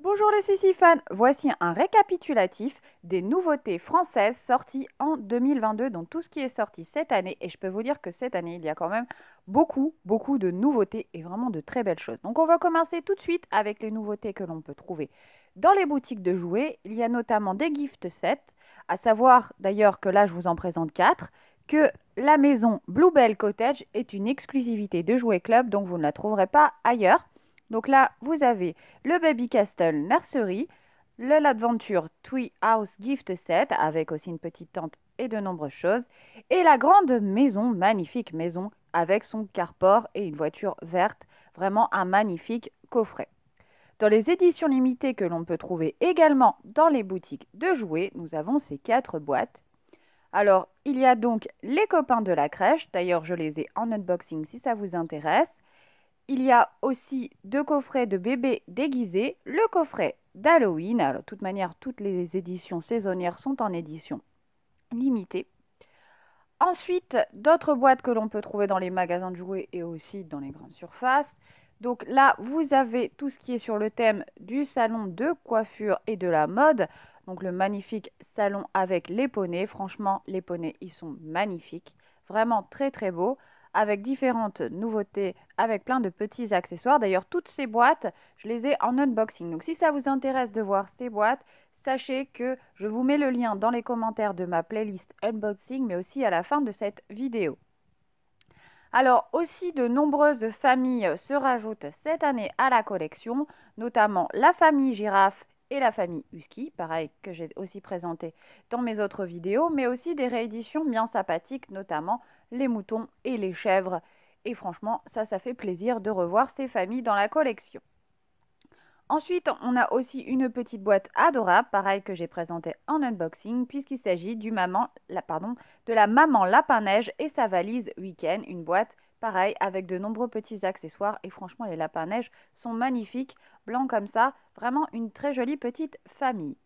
Bonjour les Sissi fans, voici un récapitulatif des nouveautés françaises sorties en 2022, donc tout ce qui est sorti cette année. Et je peux vous dire que cette année, il y a quand même beaucoup, beaucoup de nouveautés et vraiment de très belles choses. Donc on va commencer tout de suite avec les nouveautés que l'on peut trouver dans les boutiques de jouets. Il y a notamment des gift sets, à savoir d'ailleurs que là, je vous en présente quatre, que la maison Bluebell Cottage est une exclusivité de Jouet Club, donc vous ne la trouverez pas ailleurs. Donc là, vous avez le Baby Castle Nursery, le L'Adventure Tree House Gift Set, avec aussi une petite tente et de nombreuses choses, et la grande maison, magnifique maison, avec son carport et une voiture verte, vraiment un magnifique coffret. Dans les éditions limitées que l'on peut trouver également dans les boutiques de jouets, nous avons ces quatre boîtes. Alors, il y a donc les copains de la crèche, d'ailleurs je les ai en unboxing si ça vous intéresse. Il y a aussi deux coffrets de bébés déguisés, le coffret d'Halloween. Alors, de toute manière, toutes les éditions saisonnières sont en édition limitée. Ensuite, d'autres boîtes que l'on peut trouver dans les magasins de jouets et aussi dans les grandes surfaces. Donc là, vous avez tout ce qui est sur le thème du salon de coiffure et de la mode. Donc le magnifique salon avec les poneys. Franchement, les poneys, ils sont magnifiques. Vraiment très très beaux avec différentes nouveautés, avec plein de petits accessoires. D'ailleurs, toutes ces boîtes, je les ai en unboxing. Donc si ça vous intéresse de voir ces boîtes, sachez que je vous mets le lien dans les commentaires de ma playlist unboxing, mais aussi à la fin de cette vidéo. Alors aussi, de nombreuses familles se rajoutent cette année à la collection, notamment la famille girafe et la famille Husky, pareil que j'ai aussi présenté dans mes autres vidéos, mais aussi des rééditions bien sympathiques, notamment les moutons et les chèvres. Et franchement, ça, ça fait plaisir de revoir ces familles dans la collection. Ensuite, on a aussi une petite boîte adorable, pareil que j'ai présenté en unboxing, puisqu'il s'agit du maman, pardon, de la maman Lapin Neige et sa valise week-end, une boîte Pareil, avec de nombreux petits accessoires. Et franchement, les lapins neige sont magnifiques, blancs comme ça. Vraiment une très jolie petite famille.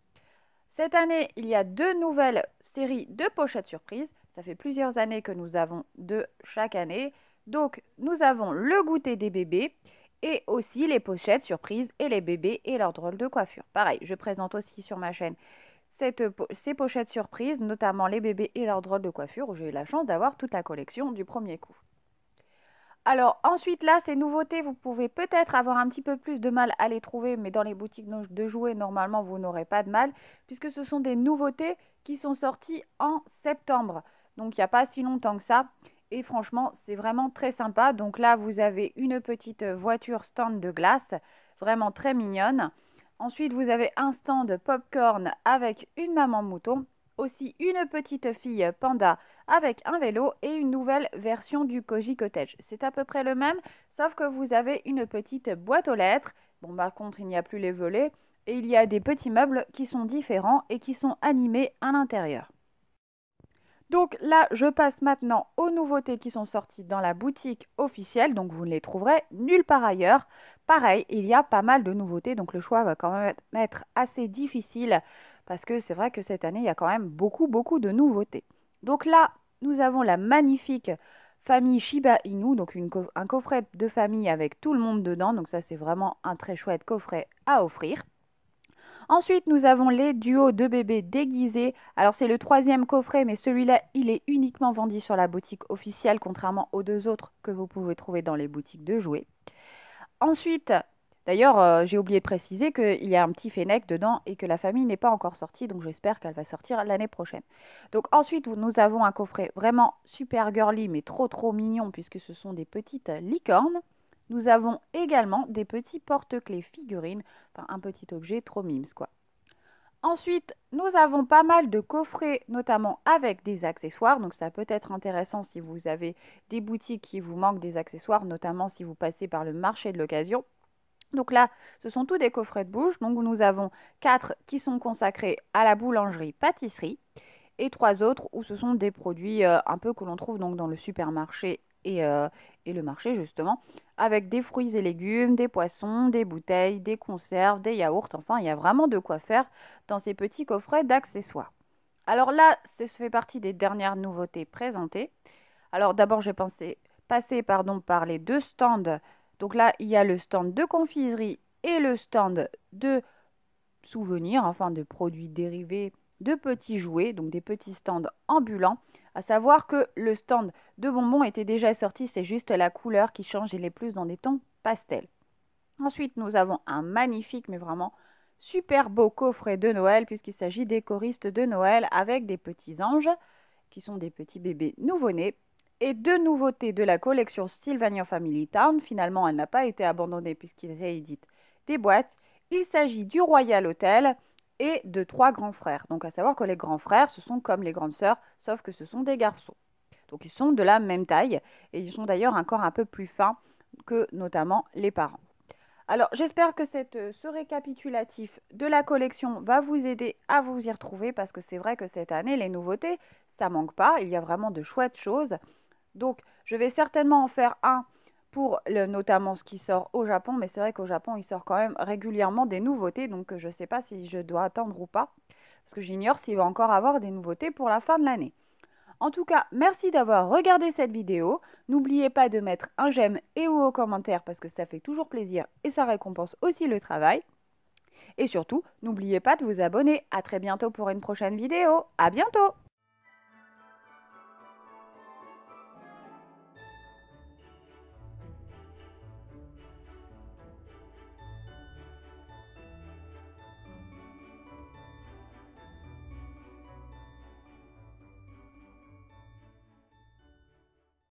Cette année, il y a deux nouvelles séries de pochettes surprises. Ça fait plusieurs années que nous avons deux chaque année. Donc, nous avons le goûter des bébés et aussi les pochettes surprises et les bébés et leurs drôles de coiffure. Pareil, je présente aussi sur ma chaîne ces pochettes surprises, notamment les bébés et leurs drôles de coiffure, où j'ai eu la chance d'avoir toute la collection du premier coup. Alors ensuite là, ces nouveautés, vous pouvez peut-être avoir un petit peu plus de mal à les trouver, mais dans les boutiques de jouets, normalement, vous n'aurez pas de mal, puisque ce sont des nouveautés qui sont sorties en septembre. Donc il n'y a pas si longtemps que ça. Et franchement, c'est vraiment très sympa. Donc là, vous avez une petite euh, voiture stand de glace, vraiment très mignonne. Ensuite, vous avez un stand popcorn avec une maman mouton, aussi une petite fille panda avec un vélo et une nouvelle version du Koji Cottage. C'est à peu près le même, sauf que vous avez une petite boîte aux lettres. Bon, par contre, il n'y a plus les volets et il y a des petits meubles qui sont différents et qui sont animés à l'intérieur. Donc là, je passe maintenant aux nouveautés qui sont sorties dans la boutique officielle, donc vous ne les trouverez nulle part ailleurs. Pareil, il y a pas mal de nouveautés, donc le choix va quand même être assez difficile parce que c'est vrai que cette année, il y a quand même beaucoup, beaucoup de nouveautés. Donc là, nous avons la magnifique famille Shiba Inu, donc un coffret de famille avec tout le monde dedans. Donc ça, c'est vraiment un très chouette coffret à offrir. Ensuite, nous avons les duos de bébés déguisés. Alors, c'est le troisième coffret, mais celui-là, il est uniquement vendu sur la boutique officielle, contrairement aux deux autres que vous pouvez trouver dans les boutiques de jouets. Ensuite, D'ailleurs, euh, j'ai oublié de préciser qu'il y a un petit Fennec dedans et que la famille n'est pas encore sortie, donc j'espère qu'elle va sortir l'année prochaine. Donc ensuite, nous avons un coffret vraiment super girly, mais trop trop mignon, puisque ce sont des petites licornes. Nous avons également des petits porte-clés figurines, enfin un petit objet trop mimes quoi. Ensuite, nous avons pas mal de coffrets, notamment avec des accessoires. Donc ça peut être intéressant si vous avez des boutiques qui vous manquent des accessoires, notamment si vous passez par le marché de l'occasion. Donc là, ce sont tous des coffrets de bouche. Donc nous avons quatre qui sont consacrés à la boulangerie-pâtisserie et trois autres où ce sont des produits euh, un peu que l'on trouve donc dans le supermarché euh, et, le marché justement, avec des fruits et légumes, des poissons, des bouteilles, des conserves, des yaourts, enfin il y a vraiment de quoi faire dans ces petits coffrets d'accessoires. Alors là, ça fait partie des dernières nouveautés présentées. Alors d'abord j'ai pensé passer pardon, par les deux stands donc là, il y a le stand de confiserie et le stand de souvenirs, enfin de produits dérivés, de petits jouets, donc des petits stands ambulants. À savoir que le stand de bonbons était déjà sorti, c'est juste la couleur qui change les plus dans des tons pastels. Ensuite, nous avons un magnifique, mais vraiment super beau coffret de Noël, puisqu'il s'agit des choristes de Noël avec des petits anges, qui sont des petits bébés nouveau-nés, et deux nouveautés de la collection Sylvania Family Town. Finalement, elle n'a pas été abandonnée puisqu'il réédite des boîtes. Il s'agit du Royal Hotel et de trois grands frères. Donc à savoir que les grands frères, ce sont comme les grandes sœurs, sauf que ce sont des garçons. Donc ils sont de la même taille et ils sont d'ailleurs encore un peu plus fins que notamment les parents. Alors j'espère que euh, ce récapitulatif de la collection va vous aider à vous y retrouver parce que c'est vrai que cette année les nouveautés ça manque pas, il y a vraiment de chouettes choses. Donc, je vais certainement en faire un pour notamment ce qui sort au Japon, mais c'est vrai qu'au Japon, il sort quand même régulièrement des nouveautés, donc euh, je ne sais pas si je dois attendre ou pas, parce que j'ignore s'il va encore avoir des nouveautés pour la fin de l'année. En tout cas, merci d'avoir regardé cette vidéo. N'oubliez pas de mettre un j'aime et ou un commentaire parce que ça fait toujours plaisir et ça récompense aussi le travail. Et surtout, n'oubliez pas de vous abonner. A très bientôt pour une prochaine vidéo. A bientôt